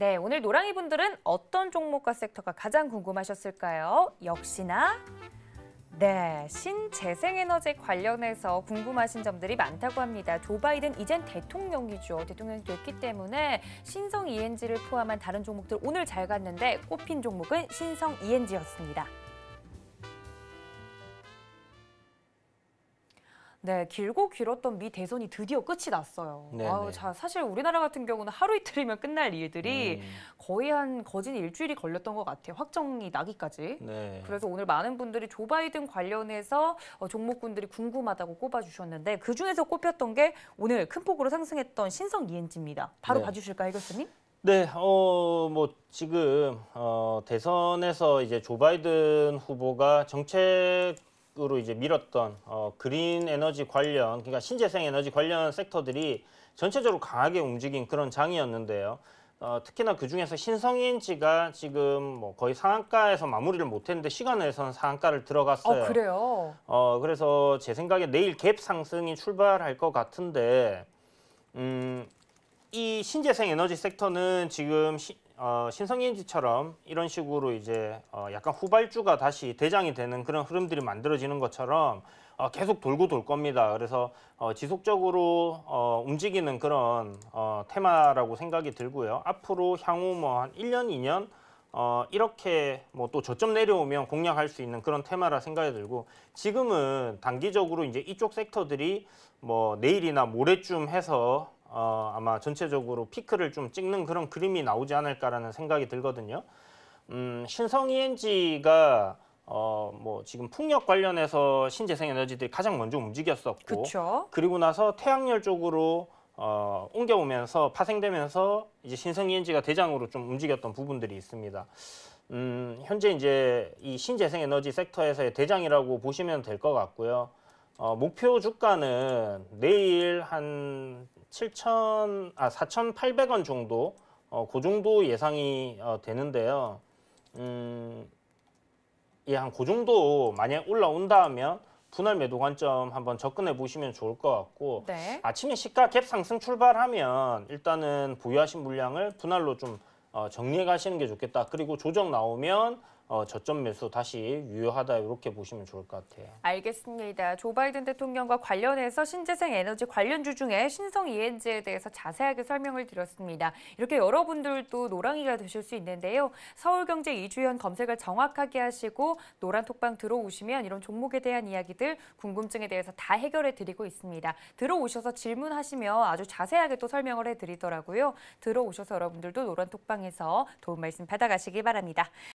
네, 오늘 노랑이 분들은 어떤 종목과 섹터가 가장 궁금하셨을까요? 역시나 네, 신재생에너지 관련해서 궁금하신 점들이 많다고 합니다. 조 바이든 이젠 대통령이죠. 대통령이 됐기 때문에 신성 ENG를 포함한 다른 종목들 오늘 잘 갔는데 꼽힌 종목은 신성 ENG였습니다. 네, 길고 길었던 미 대선이 드디어 끝이 났어요. 네, 아우, 네. 자, 사실 우리나라 같은 경우는 하루 이틀이면 끝날 일들이 음. 거의 한 거진 일주일이 걸렸던 것 같아요. 확정이 나기까지. 네. 그래서 오늘 많은 분들이 조 바이든 관련해서 어, 종목군들이 궁금하다고 꼽아주셨는데 그중에서 꼽혔던 게 오늘 큰 폭으로 상승했던 신성 이엔지입니다. 바로 네. 봐주실까요, 교수님? 네, 어, 뭐, 지금, 어, 대선에서 이제 조 바이든 후보가 정책 으로 이제 밀었던 어, 그린 에너지 관련 그러니까 신재생 에너지 관련 섹터들이 전체적으로 강하게 움직인 그런 장이었는데요. 어, 특히나 그중에서 신성인지가 지금 뭐 거의 상한가에서 마무리를 못했는데 시간에서는 상한가를 들어갔어요. 어, 그래요? 어, 그래서 제 생각에 내일 갭 상승이 출발할 것 같은데 음, 이 신재생 에너지 섹터는 지금 시, 어, 신성에너지처럼 이런 식으로 이제 어, 약간 후발주가 다시 대장이 되는 그런 흐름들이 만들어지는 것처럼 어, 계속 돌고 돌 겁니다. 그래서 어, 지속적으로 어, 움직이는 그런 어, 테마라고 생각이 들고요. 앞으로 향후 뭐 한 1년, 2년 어, 이렇게 뭐 또 저점 내려오면 공략할 수 있는 그런 테마라 생각이 들고 지금은 단기적으로 이제 이쪽 섹터들이 뭐 내일이나 모레쯤 해서 어, 아마 전체적으로 피크를 좀 찍는 그런 그림이 나오지 않을까라는 생각이 들거든요. 음, 신성 ENG가 어, 뭐 지금 풍력 관련해서 신재생 에너지들이 가장 먼저 움직였었고 그쵸? 그리고 나서 태양열 쪽으로 어, 옮겨오면서 파생되면서 이제 신성 ENG가 대장으로 좀 움직였던 부분들이 있습니다. 음, 현재 이제 이 신재생 에너지 섹터에서의 대장이라고 보시면 될 것 같고요. 어, 목표 주가는 내일 한 7천, 아, 4,800원 정도, 어, 그 정도 예상이 어, 되는데요. 음, 이한그 예, 정도 만약 올라온다면 분할 매도 관점 한번 접근해 보시면 좋을 것 같고 네. 아침에 시가 갭 상승 출발하면 일단은 보유하신 물량을 분할로 좀 어, 정리해 가시는 게 좋겠다. 그리고 조정 나오면 어, 저점 매수 다시 유효하다 이렇게 보시면 좋을 것 같아요. 알겠습니다. 조 바이든 대통령과 관련해서 신재생 에너지 관련주 중에 신성 ENG에 대해서 자세하게 설명을 드렸습니다. 이렇게 여러분들도 노랑이가 되실 수 있는데요. 서울경제 이주현 검색을 정확하게 하시고 노란 톡방 들어오시면 이런 종목에 대한 이야기들 궁금증에 대해서 다 해결해 드리고 있습니다. 들어오셔서 질문하시면 아주 자세하게 또 설명을 해 드리더라고요. 들어오셔서 여러분들도 노란 톡방에서 도움 말씀 받아가시기 바랍니다.